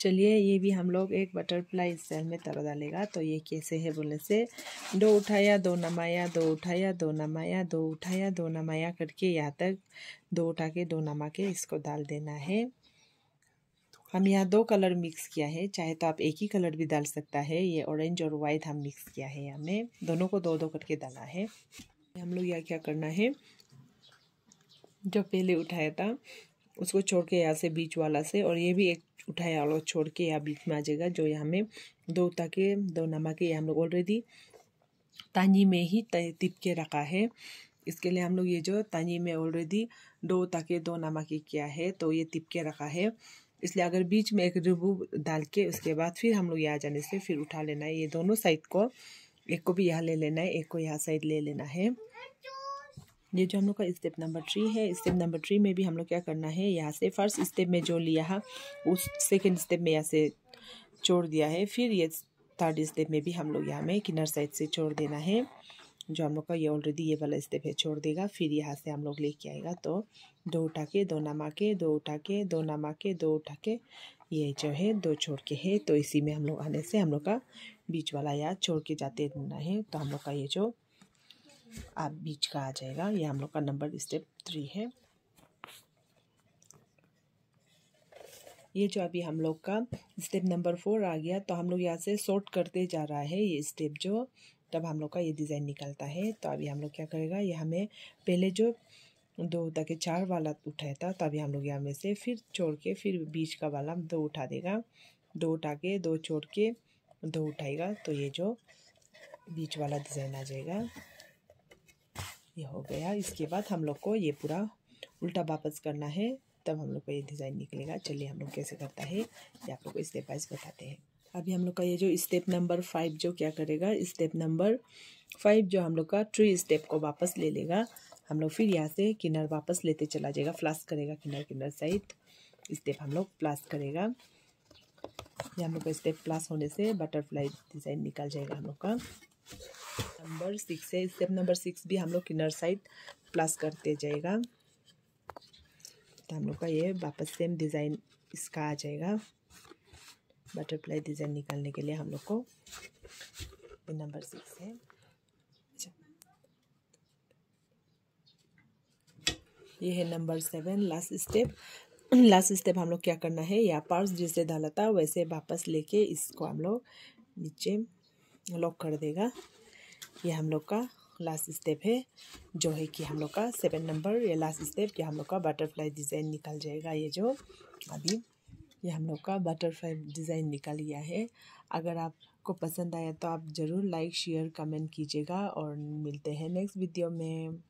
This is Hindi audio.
चलिए ये भी हम लोग एक बटरफ्लाई स्टाइल में तर डालेगा तो ये कैसे है बोलने से दो उठाया दो नमाया दो उठाया दो नमाया दो उठाया दो नमाया करके यहाँ तक दो उठा के दो नमा के इसको डाल देना है हम यहाँ दो कलर मिक्स किया है चाहे तो आप एक ही कलर भी डाल सकता है ये ऑरेंज और वाइट हम मिक्स किया है में दोनों को दो दो करके डाला है हम लोग यह क्या करना है जो पहले उठाया था उसको छोड़ के यहाँ से बीच वाला से और ये भी एक उठाया वाला छोड़ के यहाँ बीच में आ जाएगा जो यहाँ में दो उठा के दो नमा के हम लोग ऑलरेडी तानी में ही तिप के रखा है इसके लिए हम लोग ये जो तानी में ऑलरेडी दो ताके दो नमा के किया है तो ये तिप के रखा है इसलिए अगर बीच में एक रिबू डाल के उसके बाद फिर हम लोग यहाँ जाने से फिर उठा लेना है ये दोनों साइड को एक को भी यहाँ ले लेना है एक को यहाँ साइड ले लेना है ये जो हम लोग का स्टेप नंबर थ्री है स्टेप नंबर थ्री में भी हम लोग क्या करना है यहाँ से फर्स्ट स्टेप में जो लिया है उस सेकेंड स्टेप में यहाँ से छोड़ दिया है फिर ये थर्ड स्टेप में भी हम लोग यहाँ में किनर साइड से छोड़ देना है जो हम लोग का ये ऑलरेडी ये वाला स्टेप है छोड़ देगा फिर यहाँ से हम लोग लेके आएगा तो दो उठा के दो नमा के दो उठा के दो नमा के दो उठा के ये जो है दो छोड़ के है तो इसी में हम लोग आने से हम लोग का बीच वाला या छोड़ के जाते रहना है तो हम लोग का ये जो आप बीच का आ जाएगा ये हम लोग का नंबर स्टेप थ्री है ये जो अभी हम लोग का स्टेप नंबर फोर आ गया तो हम लोग यहाँ से सॉर्ट करते जा रहा है ये स्टेप जो तब हम लोग का ये डिज़ाइन निकलता है तो अभी हम लोग क्या करेगा ये हमें पहले जो दो के चार वाला उठाया था तो अभी हम लोग यहाँ में से फिर छोड़ के फिर बीच का वाला दो उठा देगा दो उठा के दो छोड़ के दो उठाएगा तो ये जो बीच वाला डिज़ाइन आ जाएगा ये हो गया इसके बाद हम लोग को ये पूरा उल्टा वापस करना है तब हम लोग को ये डिज़ाइन निकलेगा चलिए हम लोग कैसे करता है ये आप लोग को स्टेप वाइज बताते हैं अभी हम लोग का ये जो स्टेप नंबर फाइव जो क्या करेगा स्टेप नंबर फाइव जो हम लोग का थ्री स्टेप को वापस ले लेगा हम लोग फिर यहाँ से किनर वापस लेते चला जाएगा फ्लास करेगा किनर किनर सहित स्टेप हम लोग प्लास करेगा ये हम लोग का स्टेप प्लास होने से बटरफ्लाई डिज़ाइन निकल जाएगा हम लोग का नंबर सिक्स है स्टेप नंबर सिक्स भी हम लोग किनर साइड प्लस करते जाएगा तो हम लोग का ये वापस सेम डिज़ाइन इसका आ जाएगा बटरफ्लाई डिज़ाइन निकालने के लिए हम लोग को नंबर सिक्स है अच्छा। ये है number seven last step last step हम लोग क्या करना है या पर्स जैसे डाला था वैसे वापस लेके इसको हम लोग नीचे लॉक कर देगा ये हम लोग का लास्ट स्टेप है जो है कि हम लोग का सेवन नंबर ये लास्ट स्टेप ये हम लोग का बटरफ्लाई डिज़ाइन निकल जाएगा ये जो अभी ये हम लोग का बटरफ्लाई डिज़ाइन निकल गया है अगर आपको पसंद आया तो आप ज़रूर लाइक शेयर कमेंट कीजिएगा और मिलते हैं नेक्स्ट वीडियो में